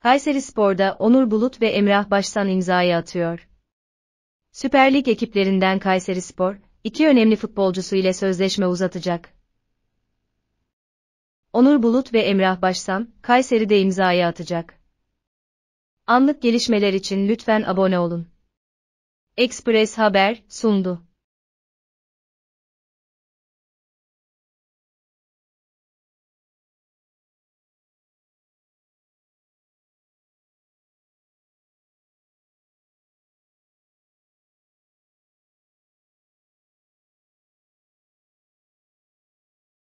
Kayseri Spor'da Onur Bulut ve Emrah Başsan imzayı atıyor. Süper Lig ekiplerinden Kayseri Spor, iki önemli futbolcusu ile sözleşme uzatacak. Onur Bulut ve Emrah Başsan, Kayseri'de imzayı atacak. Anlık gelişmeler için lütfen abone olun. Express Haber sundu.